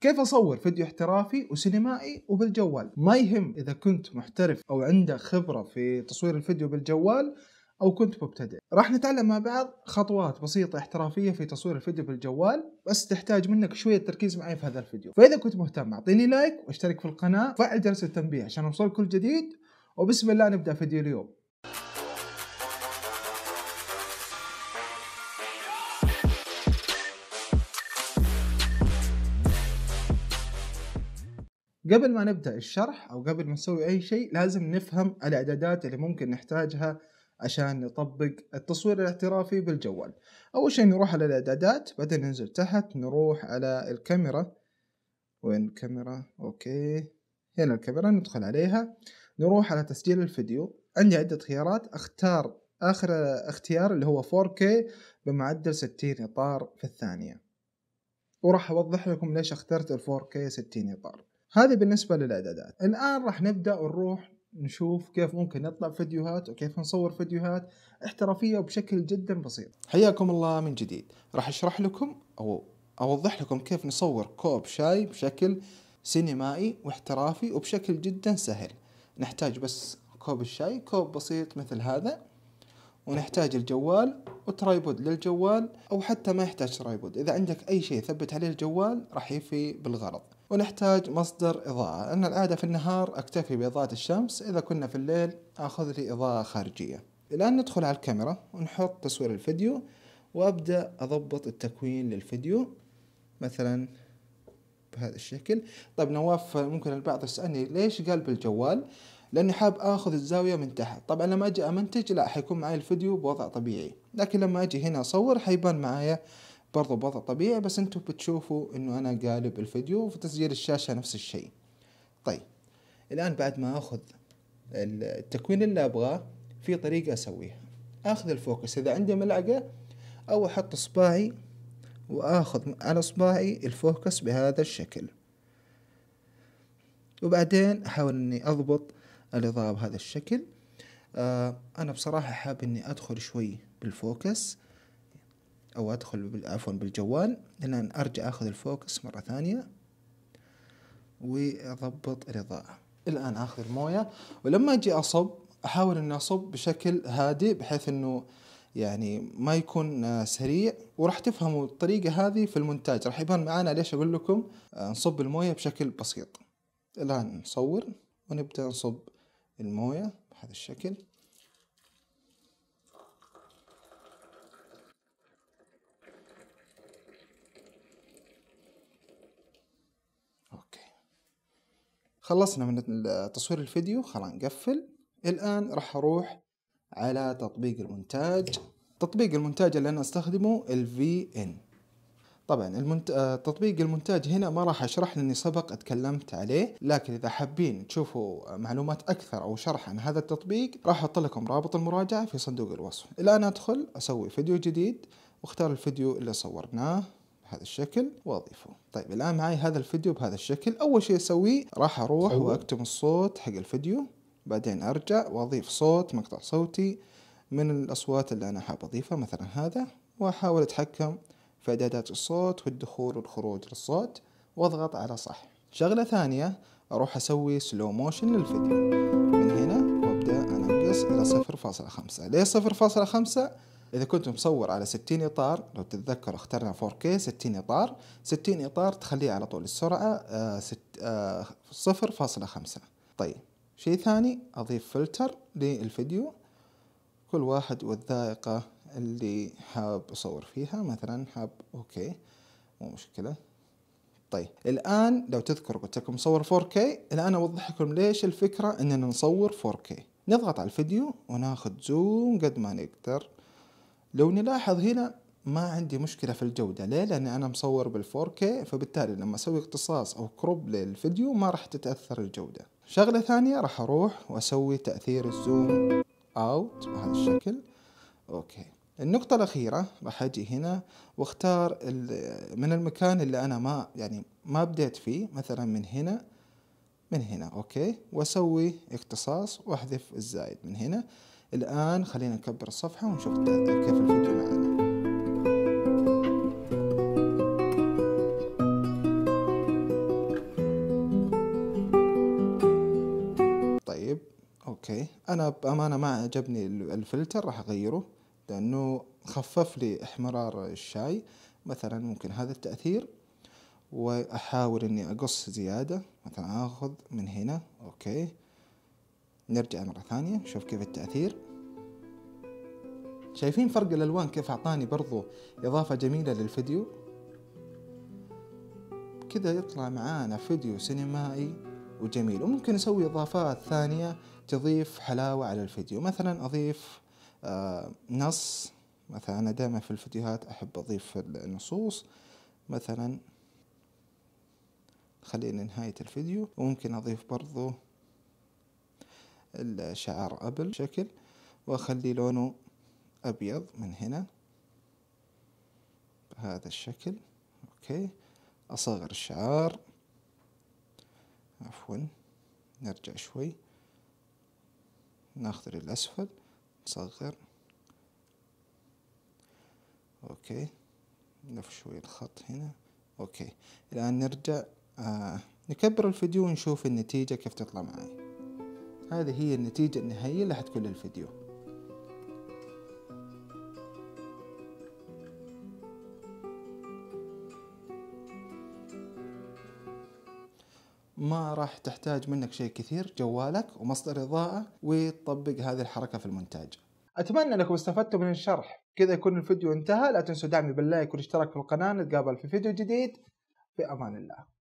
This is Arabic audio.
كيف اصور فيديو احترافي وسينمائي وبالجوال ما يهم اذا كنت محترف او عندك خبره في تصوير الفيديو بالجوال او كنت مبتدئ راح نتعلم مع بعض خطوات بسيطه احترافيه في تصوير الفيديو بالجوال بس تحتاج منك شويه تركيز معي في هذا الفيديو فاذا كنت مهتم اعطيني لايك واشترك في القناه وفعل جرس التنبيه عشان اوصلك كل جديد وبسم الله نبدا فيديو اليوم قبل ما نبدأ الشرح أو قبل ما نسوي أي شيء لازم نفهم الإعدادات اللي ممكن نحتاجها عشان نطبق التصوير الاحترافي بالجوال أول شيء نروح على الإعدادات بعدين ننزل تحت نروح على الكاميرا وين الكاميرا أوكي هنا الكاميرا ندخل عليها نروح على تسجيل الفيديو عندي عدة خيارات اختار آخر اختيار اللي هو 4K بمعدل 60 إطار في الثانية وراح أوضح لكم ليش اخترت ال 4K 60 إطار هذه بالنسبة للإعدادات الآن راح نبدأ ونروح نشوف كيف ممكن نطلع فيديوهات وكيف نصور فيديوهات احترافية وبشكل جدا بسيط حياكم الله من جديد راح أشرح لكم أو أوضح لكم كيف نصور كوب شاي بشكل سينمائي واحترافي وبشكل جدا سهل نحتاج بس كوب الشاي كوب بسيط مثل هذا ونحتاج الجوال وترايبود للجوال أو حتى ما يحتاج ترايبود إذا عندك أي شيء ثبت عليه الجوال راح يفي بالغرض ونحتاج مصدر إضاءة أنا العادة في النهار أكتفي بإضاءة الشمس إذا كنا في الليل أخذ لي إضاءة خارجية الآن ندخل على الكاميرا ونحط تصوير الفيديو وأبدأ أضبط التكوين للفيديو مثلا بهذا الشكل طيب نواف ممكن البعض يسألني ليش قال بالجوال لاني حاب اخذ الزاويه من تحت طبعا لما اجي امنتج لا حيكون معي الفيديو بوضع طبيعي لكن لما اجي هنا اصور حيبان معايا برضو بوضع طبيعي بس انتم بتشوفوا انه انا قالب الفيديو وفي تسجيل الشاشة نفس الشيء طيب الان بعد ما اخذ التكوين اللي ابغاه في طريقة اسويها اخذ الفوكس اذا عندي ملعقة او احط اصبعي واخذ على اصبعي الفوكس بهذا الشكل وبعدين احاول اني اضبط الاضاءة بهذا الشكل آه انا بصراحة حاب اني ادخل شوي بالفوكس او ادخل عفوا بالجوال لان ارجع اخذ الفوكس مرة ثانية واضبط الاضاءة الان اخذ الموية ولما اجي اصب احاول اني اصب بشكل هادئ بحيث انه يعني ما يكون آه، سريع وراح تفهموا الطريقة هذه في المونتاج راح يبان معانا ليش اقول لكم آه، نصب الموية بشكل بسيط الان نصور ونبدأ نصب الموية بهذا الشكل خلصنا من تصوير الفيديو خلاص نقفل الآن راح أروح على تطبيق المونتاج تطبيق المونتاج اللي أنا أستخدمه ال VN طبعا المنت... آه، تطبيق المونتاج هنا ما راح أشرح لأني سبق أتكلمت عليه لكن إذا حابين تشوفوا معلومات أكثر أو شرح عن هذا التطبيق راح أحط لكم رابط المراجعة في صندوق الوصف الآن أدخل أسوي فيديو جديد واختار الفيديو اللي صورناه بهذا الشكل واضيفه طيب الان معي هذا الفيديو بهذا الشكل اول شيء اسويه راح اروح أوه. واكتب الصوت حق الفيديو بعدين ارجع واضيف صوت مقطع صوتي من الاصوات اللي انا حاب اضيفها مثلا هذا واحاول اتحكم في اعدادات الصوت والدخول والخروج للصوت واضغط على صح شغلة ثانية اروح اسوي سلو موشن للفيديو من هنا وابدأ انقص الى صفر فاصلة خمسة ليه صفر فاصلة خمسة إذا كنت مصور على 60 إطار لو تتذكر اخترنا 4K 60 إطار 60 إطار تخليه على طول السرعة آه ست آه 0.5 طيب شيء ثاني أضيف فلتر للفيديو كل واحد والذائقة اللي حاب أصور فيها مثلا حاب أوكي مو مشكلة طيب الآن لو تذكر قلت لكم صور 4K الآن أوضح لكم ليش الفكرة أننا نصور 4K نضغط على الفيديو وناخذ زوم قد ما نقدر لو نلاحظ هنا ما عندي مشكلة في الجودة ليه؟ لأن أنا مصور بال4K فبالتالي لما أسوي اقتصاص أو كروب للفيديو ما راح تتأثر الجودة شغلة ثانية راح أروح وأسوي تأثير الزوم أوت بهذا الشكل أوكي النقطة الأخيرة راح أجي هنا وأختار من المكان اللي أنا ما يعني ما بديت فيه مثلا من هنا من هنا أوكي وأسوي اختصاص وأحذف الزائد من هنا الآن خلينا نكبر الصفحة ونشوف كيف الفيديو معنا طيب أوكي أنا بأمانة ما عجبني الفلتر راح أغيره لأنه خفف لي احمرار الشاي مثلا ممكن هذا التأثير وأحاول إني أقص زيادة مثلا اخذ من هنا اوكي نرجع مرة ثانية نشوف كيف التأثير شايفين فرق الألوان كيف أعطاني برضو إضافة جميلة للفيديو كذا يطلع معانا فيديو سينمائي وجميل وممكن أسوي إضافات ثانية تضيف حلاوة على الفيديو مثلا أضيف آه، نص مثلا أنا دائما في الفيديوهات أحب أضيف النصوص مثلا خليه لنهاية الفيديو وممكن أضيف برضو الشعار أبل شكل وأخلي لونه أبيض من هنا بهذا الشكل أوكي أصغر الشعار عفوا نرجع شوي ناخذ للأسفل نصغر أوكي نلف شوي الخط هنا أوكي الآن نرجع آه نكبر الفيديو ونشوف النتيجة كيف تطلع معي هذه هي النتيجة النهائية اللي حتكون للفيديو ما راح تحتاج منك شيء كثير جوالك ومصدر إضاءة وتطبق هذه الحركة في المونتاج أتمنى أنكم استفدتوا من الشرح كذا يكون الفيديو انتهى لا تنسوا دعمي باللايك والاشتراك في القناة نتقابل في فيديو جديد في أمان الله